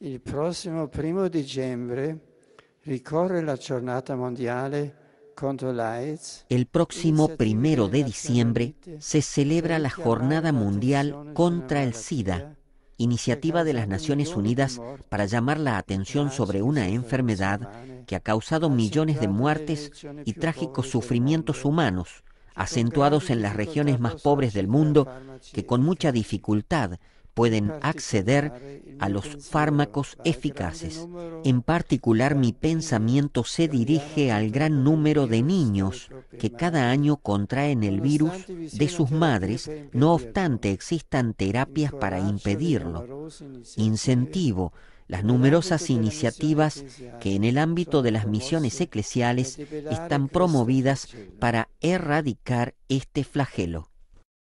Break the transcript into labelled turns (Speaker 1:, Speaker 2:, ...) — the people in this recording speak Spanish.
Speaker 1: el próximo primero de
Speaker 2: diciembre se celebra la Jornada Mundial contra el SIDA, iniciativa de las Naciones Unidas para llamar la atención sobre una enfermedad que ha causado millones de muertes y trágicos sufrimientos humanos, acentuados en las regiones más pobres del mundo, que con mucha dificultad pueden acceder a los fármacos eficaces. En particular, mi pensamiento se dirige al gran número de niños que cada año contraen el virus de sus madres, no obstante existan terapias para impedirlo. Incentivo las numerosas iniciativas que en el ámbito de las misiones
Speaker 3: eclesiales están promovidas para erradicar este flagelo.